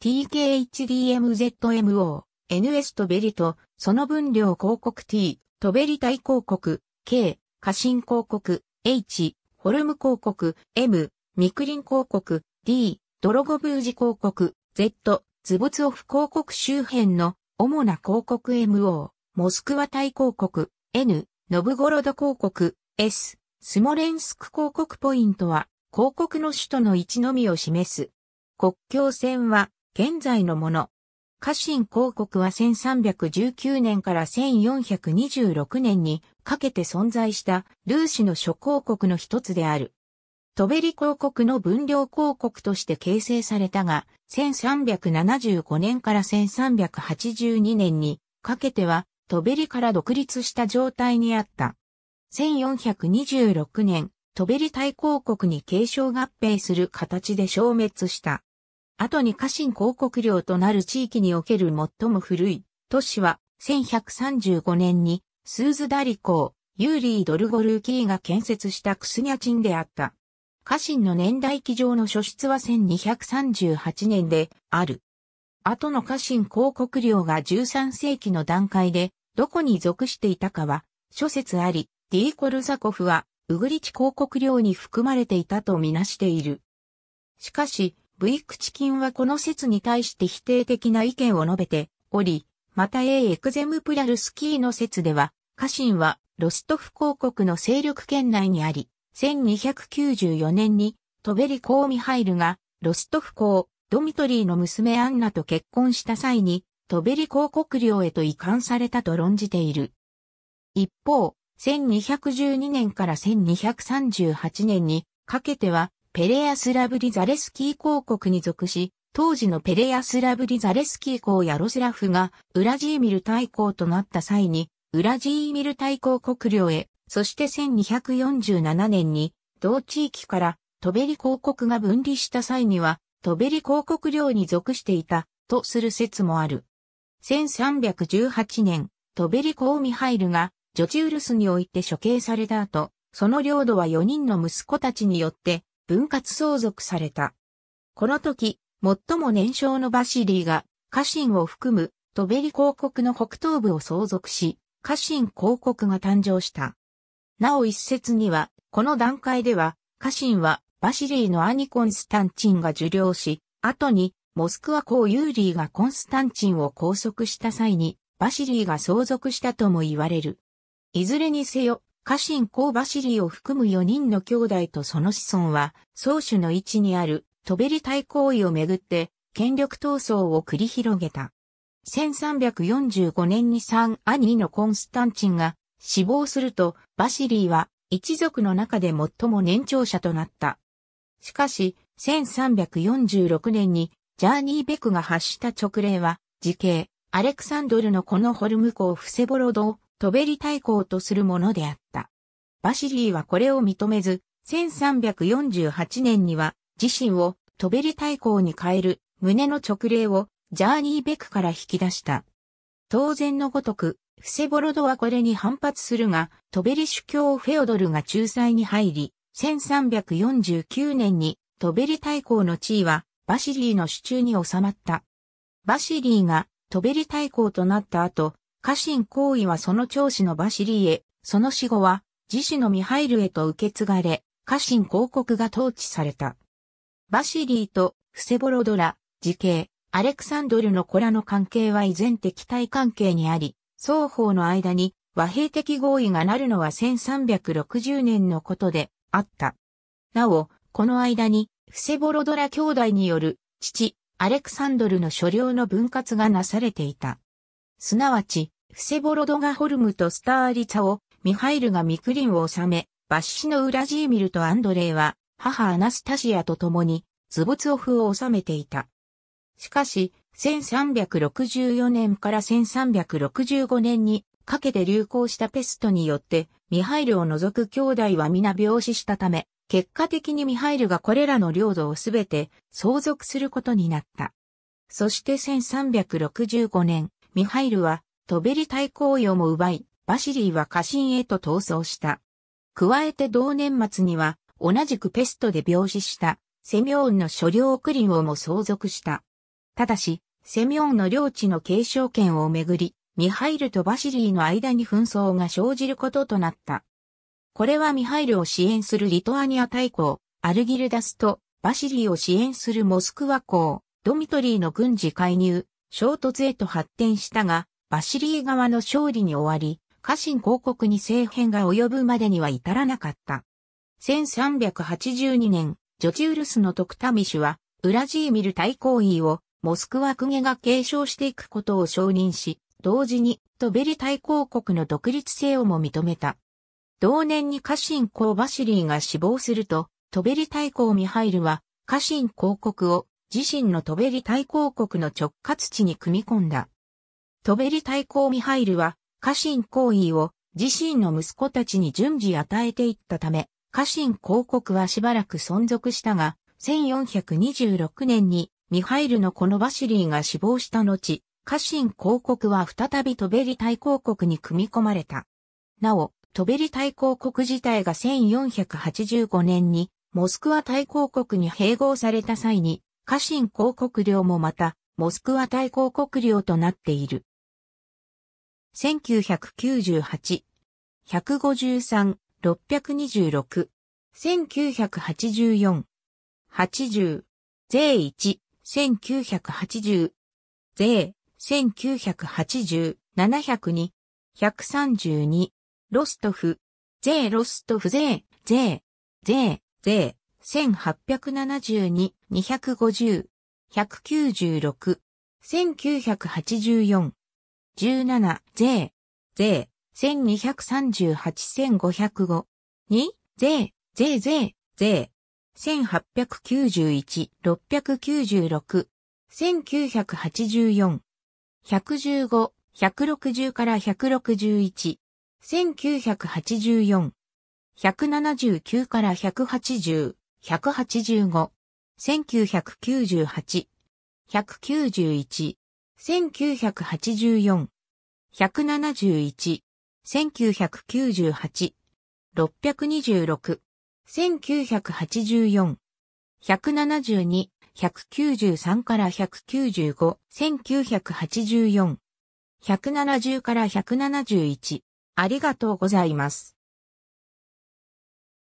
TKHDMZMO、NS とベリと、その分量広告 T、トベリ対広告、K、過信広告、H、ホルム広告、M、ミクリン広告、D、ドロゴブージ広告、Z、ズボツオフ広告周辺の主な広告 MO、モスクワ対広告、N、ノブゴロド広告、S、スモレンスク広告ポイントは、広告の首都の位置のみを示す。国境線は、現在のもの。家臣公国は1319年から1426年にかけて存在したルーシの諸公国の一つである。トベリ公国の分量公国として形成されたが、1375年から1382年にかけてはトベリから独立した状態にあった。1426年、トベリ大公国に継承合併する形で消滅した。後に家臣広告料となる地域における最も古い都市は1135年にスーズダリ公ユーリー・ドルゴルーキーが建設したクスニャチンであった。家臣の年代記上の書出は1238年である。後の家臣広告料が13世紀の段階でどこに属していたかは諸説あり、ディーコルザコフはウグリチ広告料に含まれていたとみなしている。しかし、ブイクチキンはこの説に対して否定的な意見を述べており、また A エクゼムプラルスキーの説では、家臣はロストフ公国の勢力圏内にあり、1294年にトベリコーミハイルがロストフ公、ドミトリーの娘アンナと結婚した際に、トベリ公国領へと移管されたと論じている。一方、1212年から1238年にかけては、ペレアスラブリザレスキー公国に属し、当時のペレアスラブリザレスキー公ヤロスラフがウラジーミル大公となった際に、ウラジーミル大公国領へ、そして1247年に同地域からトベリ公国が分離した際には、トベリ公国領に属していた、とする説もある。1318年、トベリ公ミハイルが、ジョチウルスにおいて処刑された後、その領土は4人の息子たちによって、分割相続された。この時、最も年少のバシリーが、家臣を含む、トベリ公国の北東部を相続し、家臣公国が誕生した。なお一説には、この段階では、家臣はバシリーの兄コンスタンチンが受領し、後にモスクワ公ユーリーがコンスタンチンを拘束した際に、バシリーが相続したとも言われる。いずれにせよ、家臣公シリを含む4人の兄弟とその子孫は、宗主の位置にある、トベリ対行為をめぐって、権力闘争を繰り広げた。1345年に三兄のコンスタンチンが死亡すると、バシリーは一族の中で最も年長者となった。しかし、1346年にジャーニーベクが発した直令は、時系、アレクサンドルのこのホルム公フセボロドをトベリ大公とするものであった。バシリーはこれを認めず、1348年には自身をトベリ大公に変える胸の直令をジャーニーベクから引き出した。当然のごとく、フセボロドはこれに反発するが、トベリ主教フェオドルが仲裁に入り、1349年にトベリ大公の地位はバシリーの手中に収まった。バシリーがトベリ大公となった後、家臣行為はその長子のバシリへ、その死後は、自死のミハイルへと受け継がれ、家臣広告が統治された。バシリーとフセボロドラ、時系、アレクサンドルの子らの関係は依然敵対関係にあり、双方の間に和平的合意がなるのは1360年のことであった。なお、この間に、フセボロドラ兄弟による父、アレクサンドルの所領の分割がなされていた。すなわち、フセボロドガホルムとスターリツァを、ミハイルがミクリンを治め、バッシのウラジーミルとアンドレイは、母アナスタシアと共に、ズボツオフを治めていた。しかし、1364年から1365年にかけて流行したペストによって、ミハイルを除く兄弟は皆病死したため、結果的にミハイルがこれらの領土をすべて相続することになった。そして1365年、ミハイルはトベリ対抗用も奪い、バシリーは家臣へと逃走した。加えて同年末には、同じくペストで病死したセミョンの所領クリンをも相続した。ただし、セミョンの領地の継承権をめぐり、ミハイルとバシリーの間に紛争が生じることとなった。これはミハイルを支援するリトアニア大公、アルギルダスと、バシリーを支援するモスクワ公、ドミトリーの軍事介入、衝突へと発展したが、バシリー側の勝利に終わり、家臣広告に政変が及ぶまでには至らなかった。1382年、ジョチウルスの徳民氏は、ウラジーミル大公位を、モスクワ公家が継承していくことを承認し、同時に、トベリ大公国の独立性をも認めた。同年に家臣公バシリーが死亡すると、トベリ大公ミハイルは、家臣公国を自身のトベリ大公国の直轄地に組み込んだ。トベリ大公ミハイルは、家臣行為を自身の息子たちに順次与えていったため、家臣公国はしばらく存続したが、1426年にミハイルのこのバシリーが死亡した後、家臣公国は再びトベリ大公国に組み込まれた。なお、トベリ大公国自体が1485年にモスクワ大公国に併合された際に、家臣広告料もまた、モスクワ大広告料となっている。1998、153、626、1984、80、税1、1980、税、1980、702、132、ロストフ、税ロストフ税、税、税、税、1872、250、196、1984、17、税、税、1238,505、2、税、税、税、税、1891、696、1984、115、160から161、1984、179から180、185、1998、191、1984、171、1998、626、1984、172、193から195、1984、170から171。ありがとうございます。